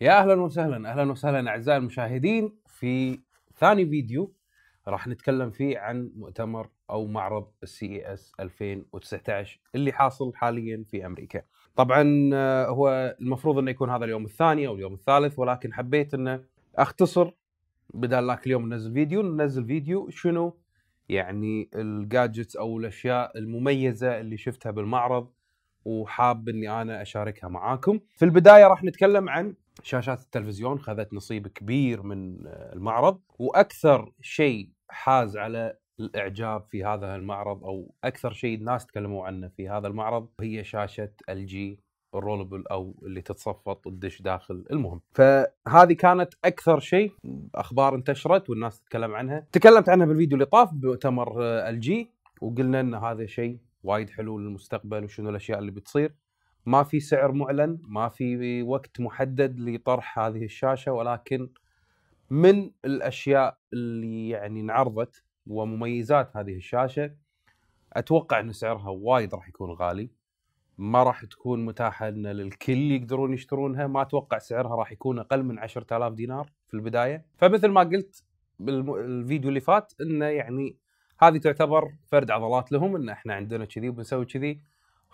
يا اهلا وسهلا اهلا وسهلا اعزائي المشاهدين في ثاني فيديو راح نتكلم فيه عن مؤتمر او معرض السي اي اس 2019 اللي حاصل حاليا في امريكا. طبعا آه، هو المفروض انه يكون هذا اليوم الثاني او اليوم الثالث ولكن حبيت انه اختصر بدال ذاك اليوم ننزل فيديو ننزل فيديو شنو يعني الجادجتس او الاشياء المميزه اللي شفتها بالمعرض وحاب اني انا اشاركها معاكم. في البدايه راح نتكلم عن شاشات التلفزيون خذت نصيب كبير من آه، المعرض واكثر شيء حاز على الاعجاب في هذا المعرض او اكثر شيء الناس تكلموا عنه في هذا المعرض هي شاشه ال جي الرولبل او اللي تتصفط الدش داخل المهم فهذه كانت اكثر شيء اخبار انتشرت والناس تتكلم عنها تكلمت عنها بالفيديو اللي طاف بمؤتمر آه، الجي وقلنا ان هذا شيء وايد حلو للمستقبل وشنو الاشياء اللي بتصير ما في سعر معلن ما في وقت محدد لطرح هذه الشاشه ولكن من الاشياء اللي يعني انعرضت ومميزات هذه الشاشه اتوقع ان سعرها وايد راح يكون غالي ما راح تكون متاحه ان للكل يقدرون يشترونها ما اتوقع سعرها راح يكون اقل من 10000 دينار في البدايه فمثل ما قلت بالفيديو اللي فات انه يعني هذه تعتبر فرد عضلات لهم ان احنا عندنا كذي وبنسوي كذي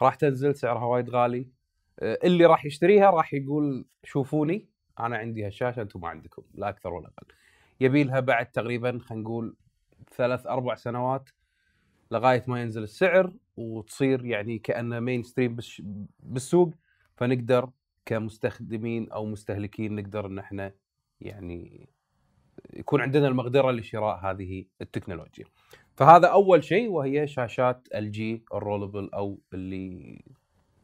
راح تنزل سعرها وايد غالي آه، اللي راح يشتريها راح يقول شوفوني انا عندي هالشاشه انتم ما عندكم لا اكثر ولا اقل يبي لها بعد تقريبا خلينا نقول ثلاث اربع سنوات لغايه ما ينزل السعر وتصير يعني كانها مين ستريم بالسوق فنقدر كمستخدمين او مستهلكين نقدر ان احنا يعني يكون عندنا المقدره لشراء هذه التكنولوجيا. فهذا اول شيء وهي شاشات الجي الرولبل او اللي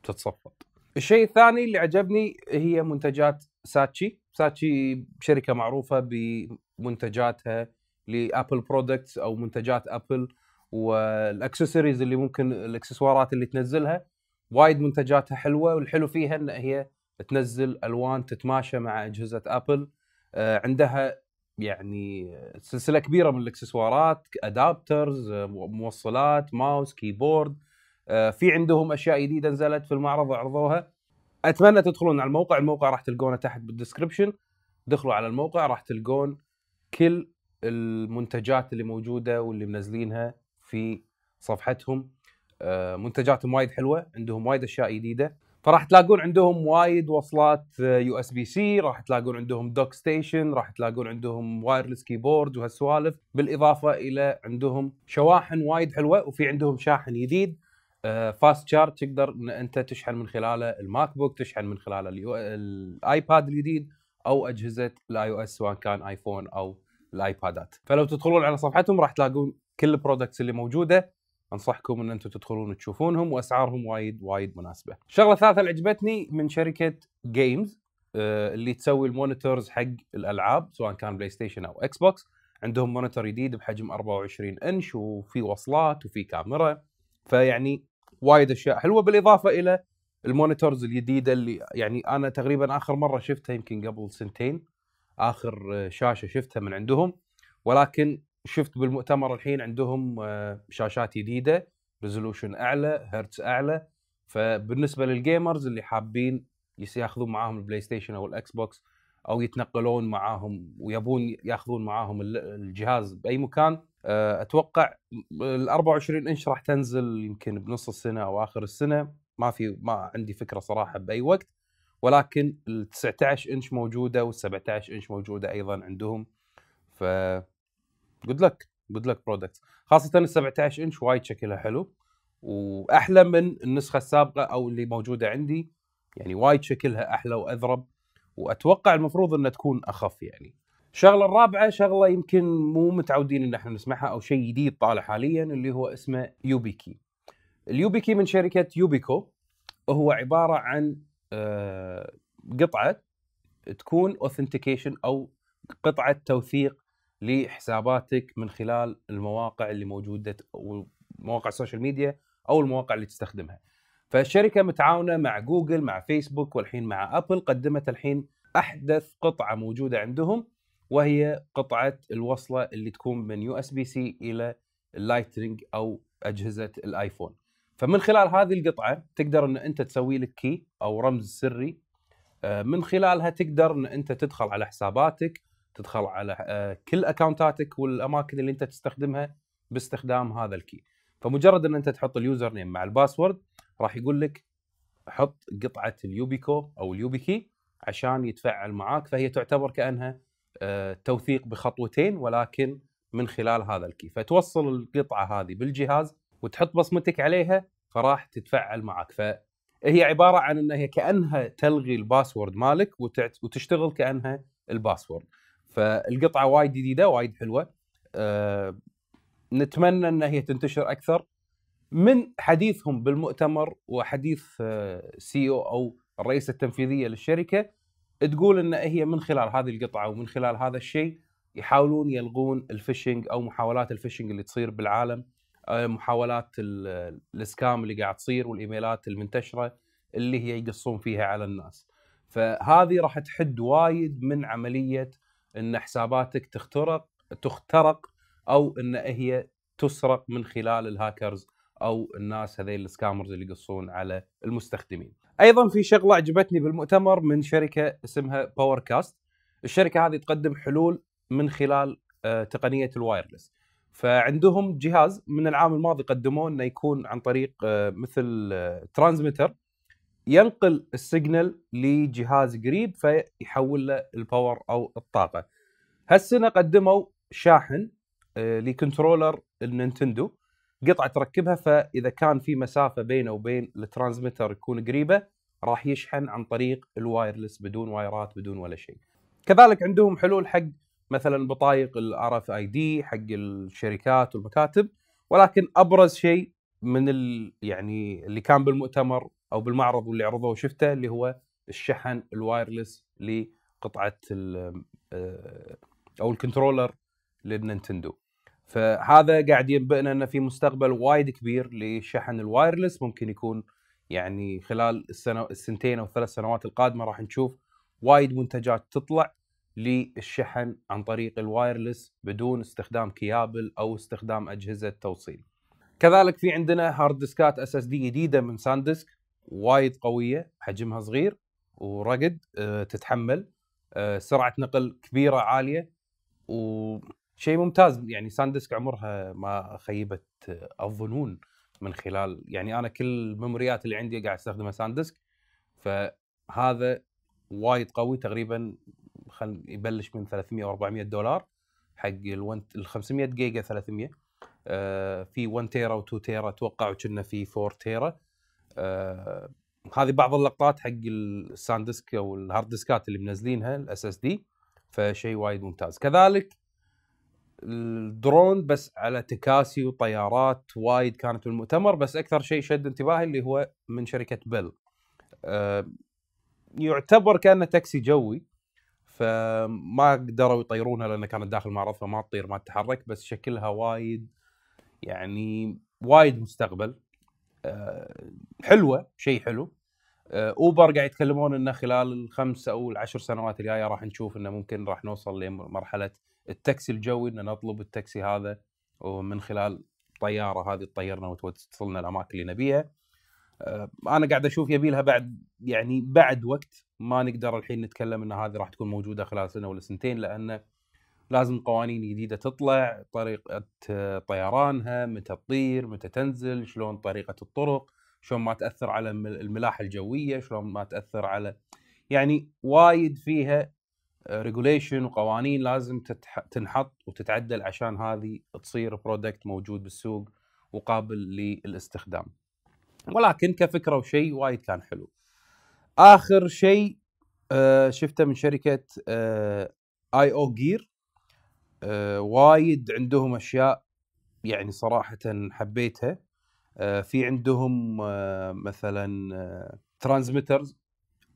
تتصفط. الشيء الثاني اللي عجبني هي منتجات ساتشي، ساتشي شركه معروفه بمنتجاتها لابل برودكتس او منتجات ابل والاكسسوارز اللي ممكن الاكسسوارات اللي تنزلها وايد منتجاتها حلوه والحلو فيها ان هي تنزل الوان تتماشى مع اجهزه ابل آه، عندها يعني سلسله كبيره من الاكسسوارات ادابترز موصلات ماوس كيبورد في عندهم اشياء جديده نزلت في المعرض وعرضوها اتمنى تدخلون على الموقع الموقع راح تلقونه تحت بالدسكربشن دخلوا على الموقع راح تلقون كل المنتجات اللي موجوده واللي منزلينها في صفحتهم آه، منتجاتهم وايد حلوه عندهم وايد اشياء جديده فراح تلاقون عندهم وايد وصلات آه، يو اس بي سي راح تلاقون عندهم دوك ستيشن راح تلاقون عندهم وايرلس كيبورد وهالسوالف بالاضافه الى عندهم شواحن وايد حلوه وفي عندهم شاحن جديد فاست آه، شارج تقدر ان انت تشحن من خلاله الماك بوك تشحن من خلاله الايباد الجديد او اجهزه الاي او اس سواء كان ايفون او الايبادات فلو تدخلون على صفحتهم راح تلاقون كل البرودكتس اللي موجوده انصحكم ان انتم تدخلون تشوفونهم واسعارهم وايد وايد مناسبه. الشغله الثالثه اللي عجبتني من شركه جيمز آه، اللي تسوي المونيتورز حق الالعاب سواء كان بلاي ستيشن او اكس بوكس عندهم مونيتور جديد بحجم 24 انش وفي وصلات وفي كاميرا فيعني وايد اشياء حلوه بالاضافه الى المونيتورز الجديده اللي يعني انا تقريبا اخر مره شفتها يمكن قبل سنتين اخر آه، شاشه شفتها من عندهم ولكن شفت بالمؤتمر الحين عندهم آه، شاشات جديده ريزولوشن اعلى هرتز اعلى فبالنسبه للجيمرز اللي حابين ياخذون معاهم البلاي ستيشن او الاكس بوكس او يتنقلون معاهم ويبون ياخذون معاهم الجهاز باي مكان آه، اتوقع ال 24 انش راح تنزل يمكن بنص السنه او اخر السنه ما في ما عندي فكره صراحه باي وقت ولكن ال 19 انش موجوده وال 17 انش موجوده ايضا عندهم ف جود لك جود لك برودكت خاصه ال 17 انش وايد شكلها حلو واحلى من النسخه السابقه او اللي موجوده عندي يعني وايد شكلها احلى واذرب واتوقع المفروض انها تكون اخف يعني الشغله الرابعه شغله يمكن مو متعودين ان احنا نسمعها او شيء جديد طالع حاليا اللي هو اسمه يوبيكي اليوبيكي من شركه يوبيكو هو عباره عن آه، قطعه تكون اوثنتيكيشن او قطعه توثيق لحساباتك من خلال المواقع اللي موجوده او مواقع السوشيال ميديا او المواقع اللي تستخدمها. فالشركه متعاونه مع جوجل مع فيسبوك والحين مع ابل قدمت الحين احدث قطعه موجوده عندهم وهي قطعه الوصله اللي تكون من يو اس بي سي الى اللايتنج او اجهزه الايفون. فمن خلال هذه القطعه تقدر ان انت تسوي لك كي او رمز سري آه، من خلالها تقدر ان انت تدخل على حساباتك تدخل على آه، كل اكونتاتك والاماكن اللي انت تستخدمها باستخدام هذا الكي فمجرد ان انت تحط اليوزر نيم مع الباسورد راح يقول لك حط قطعه اليوبيكو او اليوبيكي عشان يتفعل معاك فهي تعتبر كانها آه، توثيق بخطوتين ولكن من خلال هذا الكي فتوصل القطعه هذه بالجهاز وتحط بصمتك عليها فراح تتفعل معك فهي عباره عن انها هي كانها تلغي الباسورد مالك وتشتغل كانها الباسورد فالقطعه وايد جديده وايد حلوه أه نتمنى ان هي تنتشر اكثر من حديثهم بالمؤتمر وحديث سي آه، e او او الرئيسه التنفيذيه للشركه تقول ان هي من خلال هذه القطعه ومن خلال هذا الشيء يحاولون يلغون الفيشنج او محاولات الفيشنج اللي تصير بالعالم آه، محاولات الاسكام اللي قاعد تصير والايميلات المنتشره اللي هي يقصون فيها على الناس فهذه راح تحد وايد من عمليه ان حساباتك تخترق تخترق او ان هي تسرق من خلال الهاكرز او الناس هذيل السكامرز اللي يقصون على المستخدمين. ايضا في شغله عجبتني بالمؤتمر من شركه اسمها باور كاست. الشركه هذه تقدم حلول من خلال آه، تقنيه الوايرلس. فعندهم جهاز من العام الماضي قدموه انه يكون عن طريق آه، مثل آه، ترانزميتر ينقل السيجنال لجهاز قريب فيحول له الباور او الطاقه. هالسنه قدموا شاحن آه، لكنترولر النينتندو قطعه تركبها فاذا كان في مسافه بينه وبين الترانزميتر يكون قريبه راح يشحن عن طريق الوايرلس بدون وايرات بدون ولا شيء. كذلك عندهم حلول حق مثلا بطايق الار اف اي دي حق الشركات والمكاتب ولكن ابرز شيء من ال يعني اللي كان بالمؤتمر او بالمعرض واللي عرضوه وشفته اللي هو الشحن الوايرلس لقطعه آه، او الكنترولر للننتندو فهذا قاعد ينبئنا ان في مستقبل وايد كبير لشحن الوايرلس ممكن يكون يعني خلال السنه السنتين او الثلاث سنوات القادمه راح نشوف وايد منتجات تطلع للشحن عن طريق الوايرلس بدون استخدام كيابل او استخدام اجهزه توصيل. كذلك في عندنا هارد ديسكات اس اس دي جديده من ساندسك وايد قويه حجمها صغير ورقد آه، تتحمل آه، سرعه نقل كبيره عاليه وشيء ممتاز يعني ساندسك عمرها ما خيبت آه، الظنون من خلال يعني انا كل الميموريات اللي عندي قاعد استخدمها ساندسك فهذا وايد قوي تقريبا خل يبلش من 300 و 400 دولار حق ال 500 جيجا 300 آه في 1 تيرا و2 تيرا اتوقع كنا في 4 تيرا آه هذه بعض اللقطات حق الساند ديسك او الهارد ديسكات اللي منزلينها الاس اس دي فشيء وايد ممتاز كذلك الدرون بس على تكاسي وطيارات وايد كانت بالمؤتمر بس اكثر شيء شد انتباهي اللي هو من شركه بل أه يعتبر كانه تاكسي جوي فما قدروا يطيرونها لان كانت داخل معرض فما تطير ما تتحرك بس شكلها وايد يعني وايد مستقبل آه، حلوه شيء حلو آه، اوبر قاعد يتكلمون انه خلال الخمس او العشر سنوات الجايه راح نشوف انه ممكن راح نوصل لمرحله التاكسي الجوي ان نطلب التاكسي هذا ومن خلال طياره هذه تطيرنا وتوصلنا الاماكن اللي نبيها آه، انا قاعد اشوف يبي لها بعد يعني بعد وقت ما نقدر الحين نتكلم ان هذه راح تكون موجوده خلال سنه ولا سنتين لان لازم قوانين جديده تطلع طريقه طيرانها متى تطير متى تنزل شلون طريقه الطرق شلون ما تاثر على الملاحه الجويه شلون ما تاثر على يعني وايد فيها ريجوليشن وقوانين لازم تتح... تنحط وتتعدل عشان هذه تصير برودكت موجود بالسوق وقابل للاستخدام ولكن كفكره وشيء وايد كان حلو اخر شيء آه شفته من شركه آه اي او جير آه وايد عندهم اشياء يعني صراحه حبيتها آه في عندهم آه مثلا آه ترانزميترز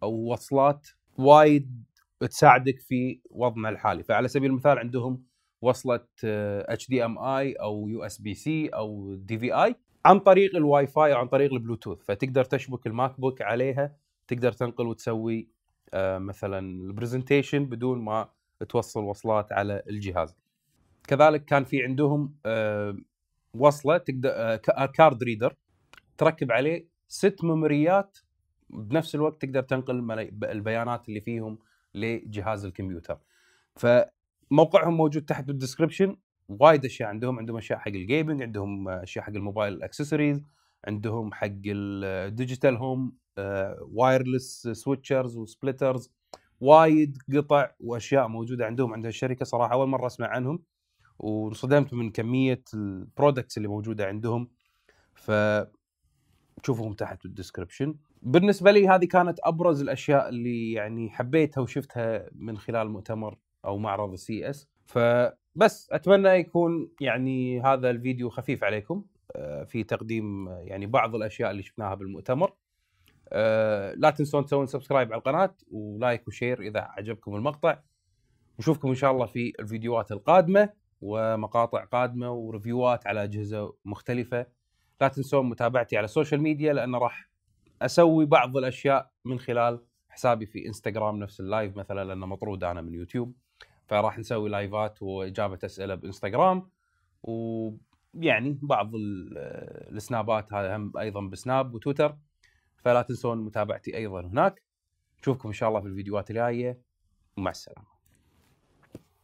او وصلات وايد تساعدك في وضعنا الحالي فعلى سبيل المثال عندهم وصله اتش دي ام اي او يو اس بي سي او دي في اي عن طريق الواي فاي او عن طريق البلوتوث فتقدر تشبك الماك بوك عليها تقدر تنقل وتسوي آه، مثلا البرزنتيشن بدون ما توصل وصلات على الجهاز كذلك كان في عندهم آه، وصله تقدر آه، كارد ريدر تركب عليه ست ميموريات بنفس الوقت تقدر تنقل البيانات اللي فيهم لجهاز الكمبيوتر فموقعهم موجود تحت بالدسكربشن وايد اشياء عندهم عندهم اشياء حق الجيمنج عندهم اشياء حق الموبايل اكسسوارز عندهم حق الديجيتال هوم وايرلس سويتشرز وسبلترز وايد قطع واشياء موجوده عندهم عند الشركه صراحه اول مره اسمع عنهم وانصدمت من كميه البرودكتس اللي موجوده عندهم ف تشوفهم تحت بالدسكربشن بالنسبه لي هذه كانت ابرز الاشياء اللي يعني حبيتها وشفتها من خلال مؤتمر او معرض السي اس فبس اتمنى يكون يعني هذا الفيديو خفيف عليكم آه، في تقديم آه، يعني بعض الاشياء اللي شفناها بالمؤتمر آه، لا تنسون تسوون سبسكرايب على القناه ولايك وشير اذا عجبكم المقطع نشوفكم ان شاء الله في الفيديوهات القادمه ومقاطع قادمه وريفيوات على اجهزه مختلفه لا تنسون متابعتي على السوشيال ميديا لان راح اسوي بعض الاشياء من خلال حسابي في انستغرام نفس اللايف مثلا لانه مطرود انا من يوتيوب فراح نسوي لايفات واجابه اسئله بانستغرام و يعني بعض السنابات هذا هم ايضا بسناب وتويتر فلا تنسون متابعتي ايضا هناك نشوفكم ان شاء الله في الفيديوهات الجايه ومع السلامه